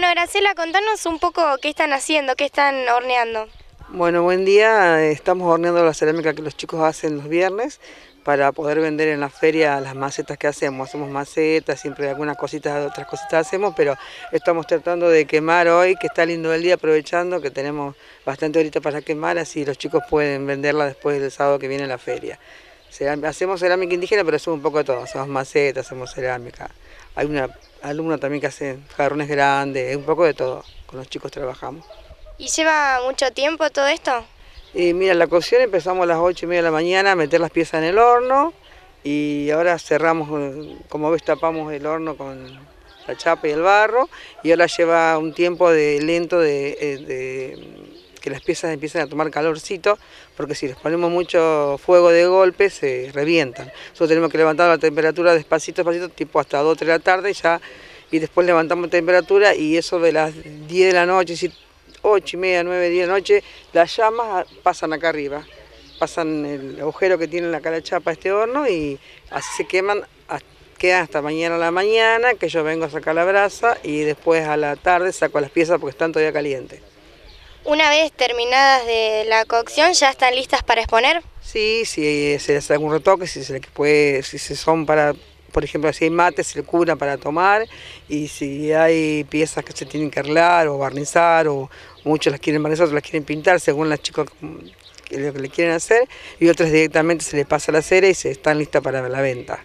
Bueno, Graciela, contanos un poco qué están haciendo, qué están horneando. Bueno, buen día. Estamos horneando la cerámica que los chicos hacen los viernes para poder vender en la feria las macetas que hacemos. Hacemos macetas, siempre algunas cositas, otras cositas hacemos, pero estamos tratando de quemar hoy, que está lindo el día, aprovechando que tenemos bastante horita para quemar, así los chicos pueden venderla después del sábado que viene la feria. Hacemos cerámica indígena, pero hacemos un poco de todo. Hacemos macetas, hacemos cerámica. Hay una alumna también que hace jarrones grandes, un poco de todo. Con los chicos trabajamos. ¿Y lleva mucho tiempo todo esto? Y mira, la cocción empezamos a las 8 y media de la mañana a meter las piezas en el horno y ahora cerramos, como ves, tapamos el horno con la chapa y el barro y ahora lleva un tiempo de lento de, eh, que las piezas empiezan a tomar calorcito, porque si les ponemos mucho fuego de golpe se revientan. Nosotros tenemos que levantar la temperatura despacito, despacito, tipo hasta 2 o 3 de la tarde y ya, y después levantamos temperatura y eso de las 10 de la noche, 8 y media, 9, 10 de la noche, las llamas pasan acá arriba, pasan el agujero que tiene la cara chapa este horno y así se queman hasta hasta mañana a la mañana, que yo vengo a sacar la brasa y después a la tarde saco las piezas porque están todavía calientes. Una vez terminadas de la cocción, ¿ya están listas para exponer? Sí, si sí, se hace algún retoque, si se puede, si son para, por ejemplo, si hay mate, se le cura para tomar, y si hay piezas que se tienen que arreglar o barnizar, o muchos las quieren barnizar, otros las quieren pintar, según las chicas lo que le quieren hacer, y otras directamente se les pasa la cera y se están listas para la venta.